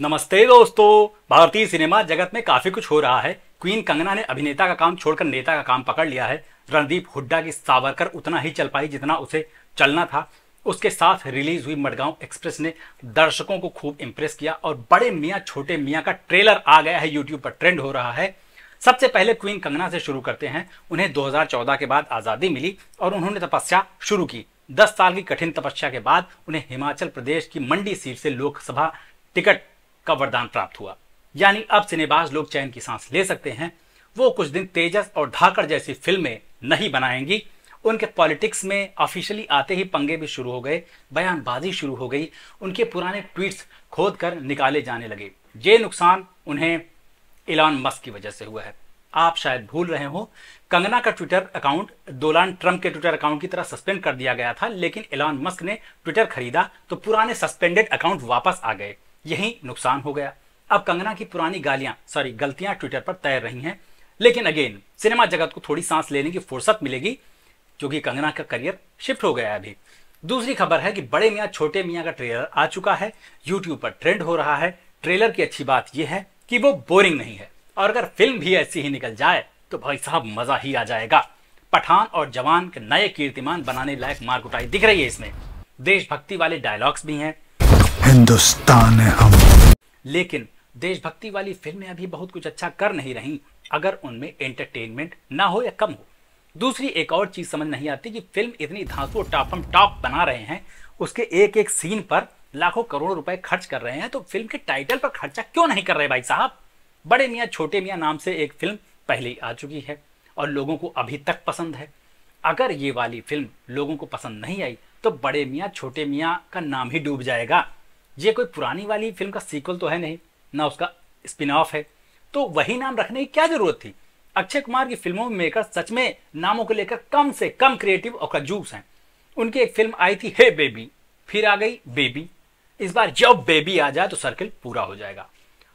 नमस्ते दोस्तों भारतीय सिनेमा जगत में काफी कुछ हो रहा है क्वीन कंगना ने अभिनेता का काम छोड़कर नेता का काम पकड़ लिया है रणदीप हुड्डा की सावरकर उतना ही चल पाई जितना उसे चलना था उसके साथ रिलीज हुई मडगांव एक्सप्रेस ने दर्शकों को खूब इम्प्रेस किया और बड़े मियाँ छोटे मियाँ का ट्रेलर आ गया है यूट्यूब पर ट्रेंड हो रहा है सबसे पहले क्वीन कंगना से शुरू करते हैं उन्हें 2014 के बाद आज़ादी मिली और उन्होंने तपस्या शुरू की 10 साल की कठिन तपस्या के बाद उन्हें हिमाचल प्रदेश की मंडी सीट से लोकसभा टिकट का वरदान प्राप्त हुआ यानी अब सिनेबाज लोग चैन की सांस ले सकते हैं वो कुछ दिन तेजस और धाकड़ जैसी फिल्में नहीं बनाएंगी उनके पॉलिटिक्स में ऑफिशियली आते ही पंगे भी शुरू हो गए बयानबाजी शुरू हो गई उनके पुराने ट्वीट्स खोद कर निकाले जाने लगे ये नुकसान उन्हें इलान मस्क की वजह से हुआ है आप शायद भूल रहे हो कंगना का ट्विटर अकाउंट डोनाल्ड ट्रंप के ट्विटर अकाउंट की तरह सस्पेंड कर दिया गया था लेकिन इलान मस्क ने ट्विटर खरीदा तो पुराने सस्पेंडेड अकाउंट वापस आ गए यही नुकसान हो गया अब कंगना की पुरानी गालियां सॉरी गलतियां ट्विटर पर तैर रही हैं लेकिन अगेन सिनेमा जगत को थोड़ी सांस लेने की फुर्सत मिलेगी क्योंकि कंगना का करियर शिफ्ट हो गया है अभी दूसरी खबर है कि बड़े मियाँ छोटे मियाँ का ट्रेलर आ चुका है यूट्यूब पर ट्रेंड हो रहा है ट्रेलर की अच्छी बात यह है कि वो बोरिंग नहीं है और अगर फिल्म भी ऐसी ही निकल जाए तो भाई साहब मजा ही आ जाएगा पठान और जवान के नए कीर्तिमान बनाने लायक मार्ग उठाई दिख रही है इसमें देशभक्ति वाले डायलॉग्स भी हैं हिंदुस्तान है हम लेकिन देशभक्ति वाली फिल्में अभी बहुत कुछ अच्छा कर नहीं रही अगर उनमें एंटरटेनमेंट ना हो या कम हो दूसरी एक और चीज समझ नहीं आती कि फिल्म इतनी धांसू टॉपम टॉप बना रहे हैं उसके एक एक सीन पर लाखों करोड़ों रुपए खर्च कर रहे हैं तो फिल्म के टाइटल पर खर्चा क्यों नहीं कर रहे भाई साहब बड़े मियाँ छोटे मियाँ नाम से एक फिल्म पहले ही आ चुकी है और लोगों को अभी तक पसंद है अगर ये वाली फिल्म लोगों को पसंद नहीं आई तो बड़े मियाँ छोटे मियाँ का नाम ही डूब जाएगा ये कोई पुरानी वाली फिल्म का सीक्वल तो है नहीं ना उसका स्पिन ऑफ है तो वही नाम रखने की क्या जरूरत थी अक्षय कुमार की फिल्मों में मेकर सच में नामों को लेकर कम से कम क्रिएटिव और कंजूस हैं उनकी एक फिल्म आई थी हे बेबी फिर आ गई बेबी इस बार जब बेबी आ जाए तो सर्किल पूरा हो जाएगा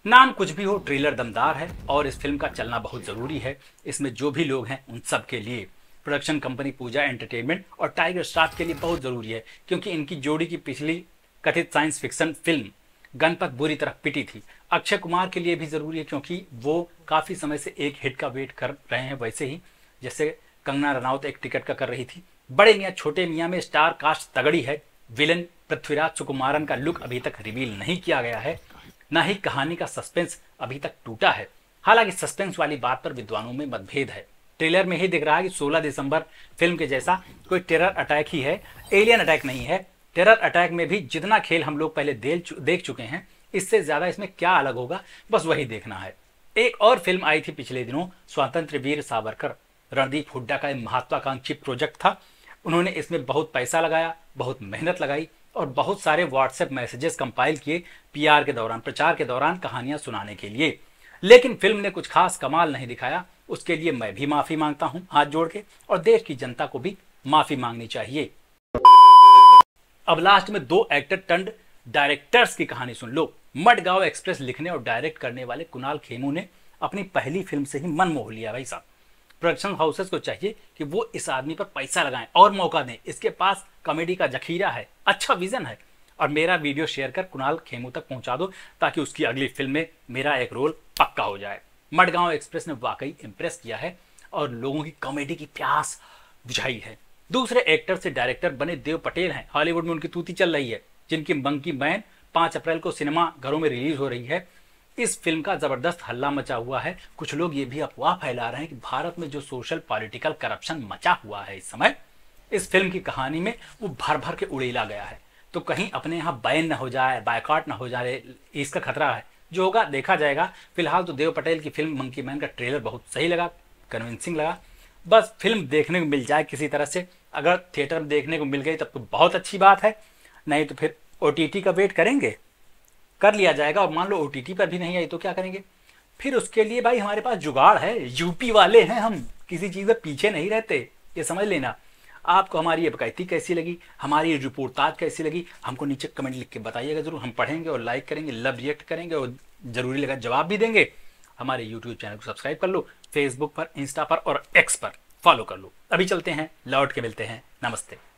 नाम कुछ भी हो ट्रेलर दमदार है और इस फिल्म का चलना बहुत जरूरी है इसमें जो भी लोग हैं उन सब के लिए प्रोडक्शन कंपनी पूजा एंटरटेनमेंट और टाइगर श्राफ के लिए बहुत जरूरी है क्योंकि इनकी जोड़ी की पिछली कथित साइंस फिक्सन फिल्म गणपत बुरी तरह पिटी थी अक्षय कुमार के लिए भी ज़रूरी है क्योंकि वो काफ़ी समय से एक हिट का वेट कर रहे हैं वैसे ही जैसे कंगना रनावत एक टिकट का कर रही थी बड़े मियाँ छोटे मियाँ में स्टार कास्ट तगड़ी है विलन पृथ्वीराज सुकुमारन का लुक अभी तक रिवील नहीं किया गया है न ही कहानी का सस्पेंस अभी तक टूटा है हालांकि सस्पेंस वाली बात पर विद्वानों में मतभेद है ट्रेलर में ही दिख रहा है कि 16 दिसंबर फिल्म के जैसा कोई टेरर अटैक ही है एलियन अटैक नहीं है टेरर अटैक में भी जितना खेल हम लोग पहले देख चुके हैं इससे ज़्यादा इसमें क्या अलग होगा बस वही देखना है एक और फिल्म आई थी पिछले दिनों स्वतंत्र वीर सावरकर रणदीप हुड्डा का एक महत्वाकांक्षी प्रोजेक्ट था उन्होंने इसमें बहुत पैसा लगाया बहुत मेहनत लगाई और बहुत सारे व्हाट्सएप मैसेजेस कंपाइल किए पीआर के दौरान प्रचार के दौरान कहानियां सुनाने के लिए लेकिन फिल्म ने कुछ खास कमाल नहीं दिखाया उसके लिए मैं भी माफी मांगता हूं हाथ जोड़ के और देश की जनता को भी माफी मांगनी चाहिए अब लास्ट में दो एक्टर टंड डायरेक्टर्स की कहानी सुन लो मडगांव एक्सप्रेस लिखने और डायरेक्ट करने वाले कुणाल खेमू ने अपनी पहली फिल्म से ही मन मोह लिया भाई साहब प्रोडक्शन हाउसेस को चाहिए कि वो इस आदमी पर पैसा लगाएं और मौका दें इसके पास कॉमेडी का जखीरा है अच्छा विजन है और मेरा वीडियो शेयर कर कुणाल खेमू तक पहुंचा दो ताकि उसकी अगली फिल्म में मेरा एक रोल पक्का हो जाए मडगांव एक्सप्रेस ने वाकई इम्प्रेस किया है और लोगों की कॉमेडी की प्यास बुझाई है दूसरे एक्टर से डायरेक्टर बने देव पटेल हैं हॉलीवुड में उनकी तूती चल रही है जिनकी मंकी मैन पांच अप्रैल को सिनेमा घरों में रिलीज हो रही है इस फिल्म का जबरदस्त हल्ला मचा हुआ है कुछ लोग ये भी अफवाह फैला रहे हैं कि भारत में जो सोशल पॉलिटिकल करप्शन मचा हुआ है इस समय इस फिल्म की कहानी में वो भर भर के उड़ेला गया है तो कहीं अपने यहाँ बैन न हो जाए बायकॉट ना हो जाए इसका खतरा है जो होगा देखा जाएगा फिलहाल तो देव पटेल की फिल्म मंकी मैन का ट्रेलर बहुत सही लगा कन्विंसिंग लगा बस फिल्म देखने को मिल जाए किसी तरह से अगर थिएटर में देखने को मिल गई तब तो, तो बहुत अच्छी बात है नहीं तो फिर ओ का वेट करेंगे कर लिया जाएगा और मान लो ओ पर भी नहीं आई तो क्या करेंगे फिर उसके लिए भाई हमारे पास जुगाड़ है यूपी वाले हैं हम किसी चीज़ में पीछे नहीं रहते ये समझ लेना आपको हमारी ये बकायती कैसी लगी हमारी रिपोर्टाज कैसी लगी हमको नीचे कमेंट लिख के बताइएगा ज़रूर हम पढ़ेंगे और लाइक करेंगे लव रिएक्ट करेंगे और ज़रूरी लगा जवाब भी देंगे हमारे यूट्यूब चैनल को सब्सक्राइब कर लो फेसबुक पर इंस्टा पर और एक्स पर फॉलो कर लो अभी चलते हैं लौट के मिलते हैं नमस्ते